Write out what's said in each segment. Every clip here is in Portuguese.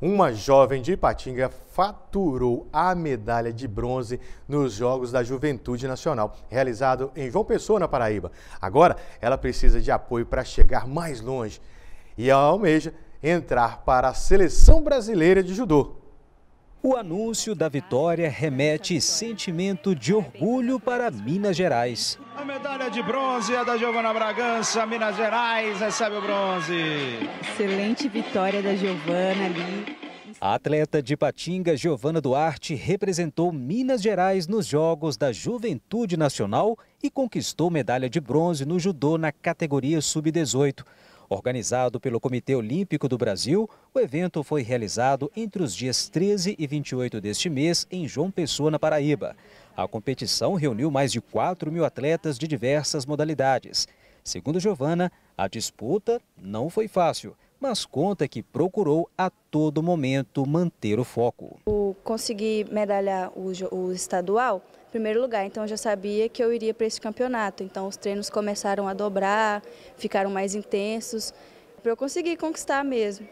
Uma jovem de Ipatinga faturou a medalha de bronze nos Jogos da Juventude Nacional, realizado em João Pessoa, na Paraíba. Agora, ela precisa de apoio para chegar mais longe e almeja entrar para a Seleção Brasileira de Judô. O anúncio da vitória remete sentimento de orgulho para Minas Gerais. A medalha de bronze é da Giovana Bragança, Minas Gerais recebe o bronze. Excelente vitória da Giovana ali. A atleta de Patinga, Giovana Duarte, representou Minas Gerais nos Jogos da Juventude Nacional e conquistou medalha de bronze no judô na categoria sub-18. Organizado pelo Comitê Olímpico do Brasil, o evento foi realizado entre os dias 13 e 28 deste mês em João Pessoa, na Paraíba. A competição reuniu mais de 4 mil atletas de diversas modalidades. Segundo Giovana, a disputa não foi fácil, mas conta que procurou a todo momento manter o foco. Conseguir medalhar o estadual, primeiro lugar. Então eu já sabia que eu iria para esse campeonato. Então os treinos começaram a dobrar, ficaram mais intensos, para eu conseguir conquistar mesmo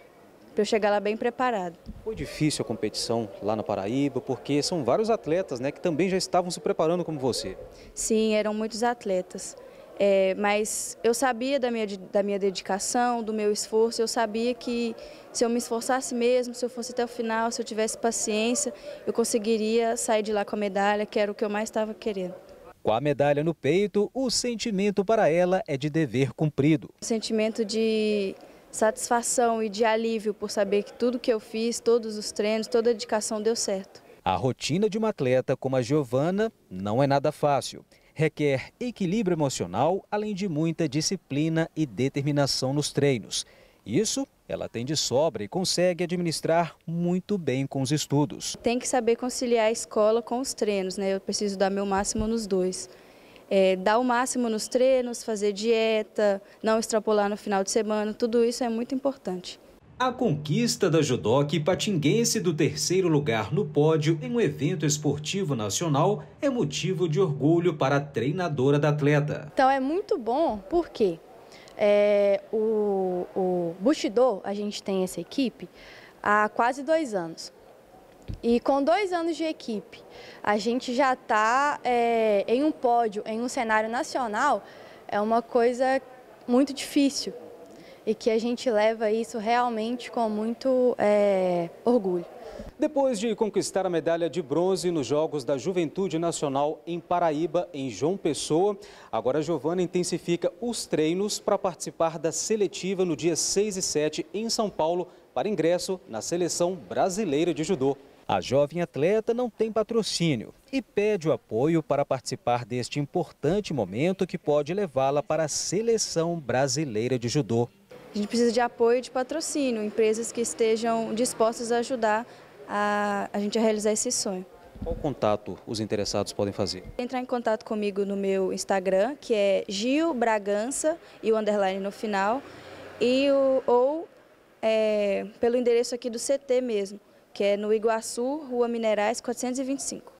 para eu chegar lá bem preparado. Foi difícil a competição lá na Paraíba, porque são vários atletas né, que também já estavam se preparando como você. Sim, eram muitos atletas. É, mas eu sabia da minha, da minha dedicação, do meu esforço, eu sabia que se eu me esforçasse mesmo, se eu fosse até o final, se eu tivesse paciência, eu conseguiria sair de lá com a medalha, que era o que eu mais estava querendo. Com a medalha no peito, o sentimento para ela é de dever cumprido. O sentimento de satisfação e de alívio por saber que tudo que eu fiz, todos os treinos, toda a dedicação deu certo. A rotina de uma atleta como a Giovana não é nada fácil requer equilíbrio emocional, além de muita disciplina e determinação nos treinos. Isso ela tem de sobra e consegue administrar muito bem com os estudos. Tem que saber conciliar a escola com os treinos, né? Eu preciso dar meu máximo nos dois. É, dar o máximo nos treinos, fazer dieta, não extrapolar no final de semana, tudo isso é muito importante. A conquista da judoque patinguense do terceiro lugar no pódio em um evento esportivo nacional é motivo de orgulho para a treinadora da atleta. Então é muito bom porque é, o, o Bushido, a gente tem essa equipe há quase dois anos. E com dois anos de equipe, a gente já está é, em um pódio, em um cenário nacional, é uma coisa muito difícil e que a gente leva isso realmente com muito é, orgulho. Depois de conquistar a medalha de bronze nos Jogos da Juventude Nacional em Paraíba, em João Pessoa, agora Giovana intensifica os treinos para participar da seletiva no dia 6 e 7 em São Paulo para ingresso na Seleção Brasileira de Judô. A jovem atleta não tem patrocínio e pede o apoio para participar deste importante momento que pode levá-la para a Seleção Brasileira de Judô. A gente precisa de apoio de patrocínio, empresas que estejam dispostas a ajudar a, a gente a realizar esse sonho. Qual contato os interessados podem fazer? Entrar em contato comigo no meu Instagram, que é Gil Bragança e o underline no final, e o, ou é, pelo endereço aqui do CT mesmo, que é no Iguaçu, Rua Minerais 425.